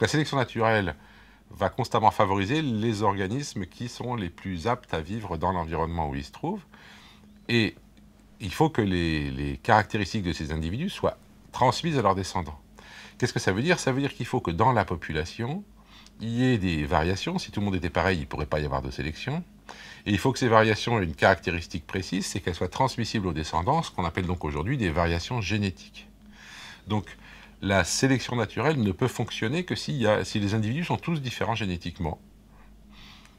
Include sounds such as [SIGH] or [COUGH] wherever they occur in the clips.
La sélection naturelle va constamment favoriser les organismes qui sont les plus aptes à vivre dans l'environnement où ils se trouvent. Et il faut que les, caractéristiques de ces individus soient transmises à leurs descendants. Qu'est-ce que ça veut dire Ça veut dire qu'il faut que dans la population, il y ait des variations. Si tout le monde était pareil, il ne pourrait pas y avoir de sélection. Et il faut que ces variations aient une caractéristique précise, c'est qu'elles soient transmissibles aux descendants, ce qu'on appelle donc aujourd'hui des variations génétiques. Donc, la sélection naturelle ne peut fonctionner que si, les individus sont tous différents génétiquement.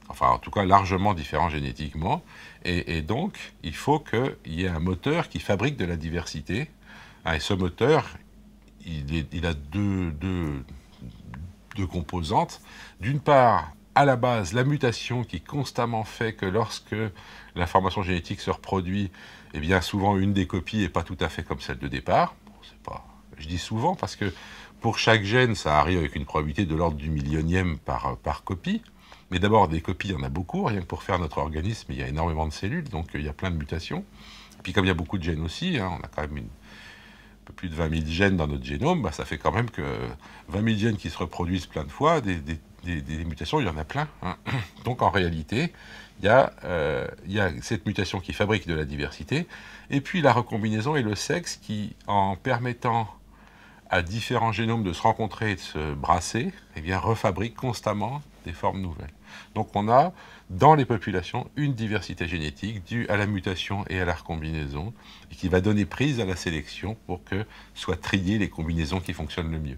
Enfin, en tout cas, largement différents génétiquement. Et, donc, il faut qu'il y ait un moteur qui fabrique de la diversité. Hein, et ce moteur, il, a deux, deux composantes. D'une part, à la base, la mutation qui constamment fait que lorsque l'information génétique se reproduit, eh bien souvent une des copies n'est pas tout à fait comme celle de départ. c'est pas je dis souvent parce que pour chaque gène, ça arrive avec une probabilité de l'ordre du millionième par, par copie. Mais d'abord, des copies, il y en a beaucoup. Rien que pour faire notre organisme, il y a énormément de cellules, donc euh, il y a plein de mutations. Puis comme il y a beaucoup de gènes aussi, hein, on a quand même un peu plus de 20 000 gènes dans notre génome, bah, ça fait quand même que 20 000 gènes qui se reproduisent plein de fois, des, mutations, il y en a plein. Hein. [CLEARS THROAT] Donc en réalité, il y, a, euh, il y, a, cette mutation qui fabrique de la diversité, et puis la recombinaison et le sexe qui, en permettant à différents génomes de se rencontrer et de se brasser, eh bien, refabrique constamment des formes nouvelles. Donc on a dans les populations une diversité génétique due à la mutation et à la recombinaison, et qui va donner prise à la sélection pour que soient triées les combinaisons qui fonctionnent le mieux.